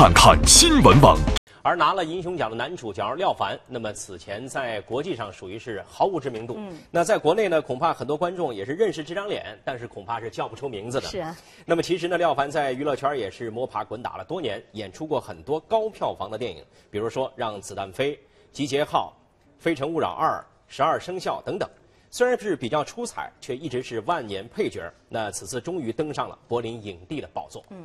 看看新闻网。而拿了英雄奖的男主角廖凡，那么此前在国际上属于是毫无知名度。嗯，那在国内呢，恐怕很多观众也是认识这张脸，但是恐怕是叫不出名字的。是啊。那么其实呢，廖凡在娱乐圈也是摸爬滚打了多年，演出过很多高票房的电影，比如说《让子弹飞》《集结号》《非诚勿扰二》《十二生肖》等等。虽然是比较出彩，却一直是万年配角。那此次终于登上了柏林影帝的宝座。嗯。